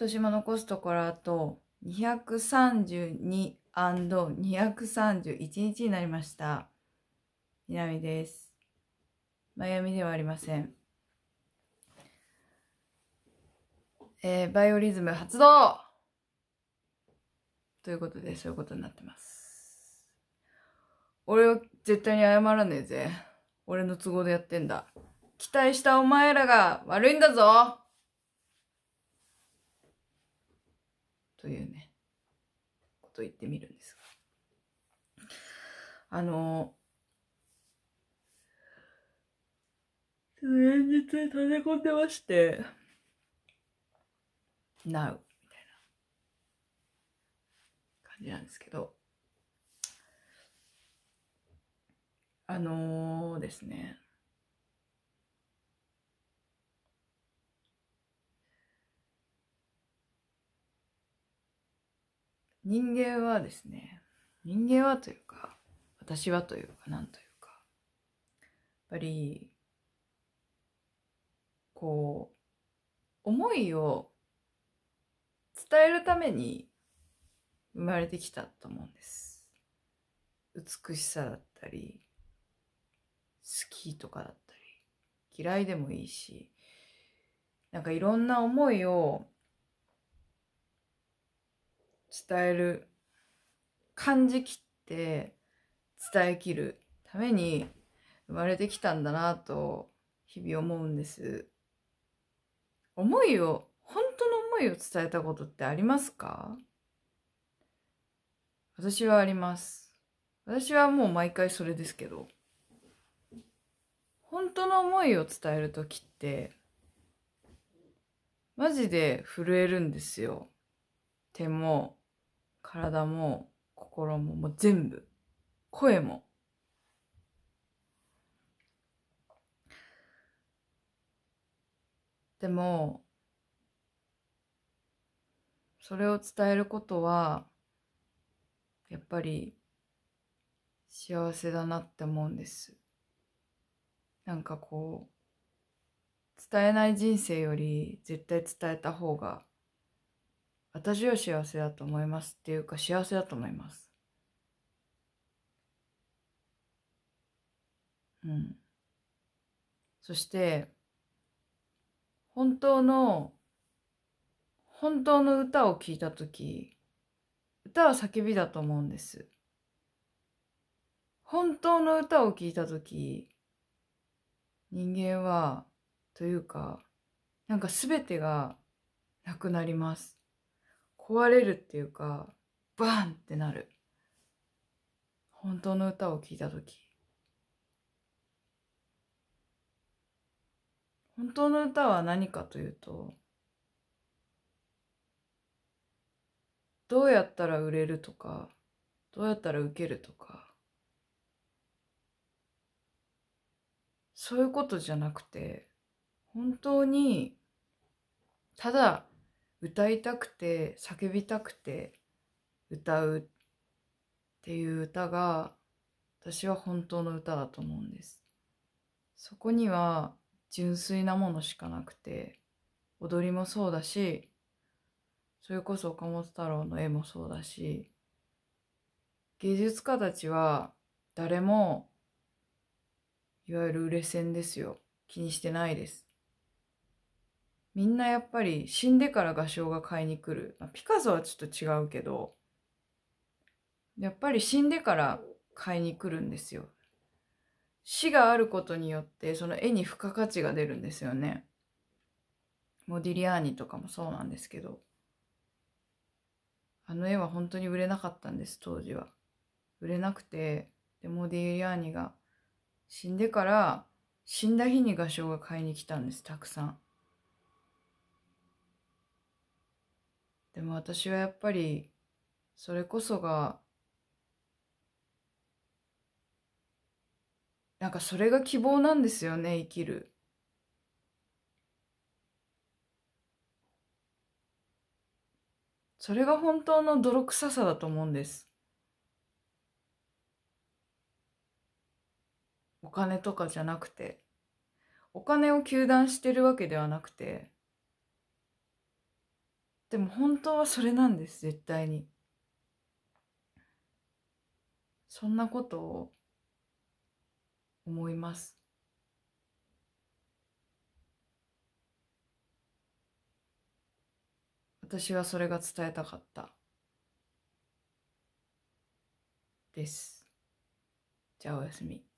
豊島残すところあと232 &231 日になりました。南です。マイアミではありません。えー、バイオリズム発動ということで、そういうことになってます。俺は絶対に謝らねえぜ。俺の都合でやってんだ。期待したお前らが悪いんだぞというね、ことを言ってみるんですが。あの、連日立て込んでまして、なう、みたいな感じなんですけど、あのー、ですね、人間はですね、人間はというか、私はというか、なんというか、やっぱり、こう、思いを伝えるために生まれてきたと思うんです。美しさだったり、好きとかだったり、嫌いでもいいし、なんかいろんな思いを伝える感じきって伝えきるために生まれてきたんだなと日々思うんです思いを本当の思いを伝えたことってありますか私はあります私はもう毎回それですけど本当の思いを伝える時ってマジで震えるんですよ手も体も心ももう全部声もでもそれを伝えることはやっぱり幸せだなって思うんですなんかこう伝えない人生より絶対伝えた方が私は幸せだと思いますっていうか幸せだと思います。うん。そして、本当の、本当の歌を聴いた時。歌は叫びだと思うんです。本当の歌を聴いた時。人間は、というか、なんか全てがなくなります。壊れるっていうか、バーンってなる。本当の歌を聴いた時本当の歌は何かというと、どうやったら売れるとか、どうやったら受けるとか、そういうことじゃなくて、本当に、ただ歌いたくて叫びたくて歌うっていう歌が私は本当の歌だと思うんですそこには純粋なものしかなくて踊りもそうだしそれこそ岡本太郎の絵もそうだし芸術家たちは誰もいわゆる売れ線ですよ気にしてないですみんなやっぱり死んでから画商が買いに来る。ピカソはちょっと違うけど、やっぱり死んでから買いに来るんですよ。死があることによってその絵に付加価値が出るんですよね。モディリアーニとかもそうなんですけど。あの絵は本当に売れなかったんです、当時は。売れなくて、でモディリアーニが死んでから、死んだ日に画商が買いに来たんです、たくさん。でも私はやっぱりそれこそがなんかそれが希望なんですよね生きる。それが本当の泥臭さだと思うんです。お金とかじゃなくてお金を糾弾してるわけではなくてでも本当はそれなんです絶対にそんなことを思います私はそれが伝えたかったですじゃあおやすみ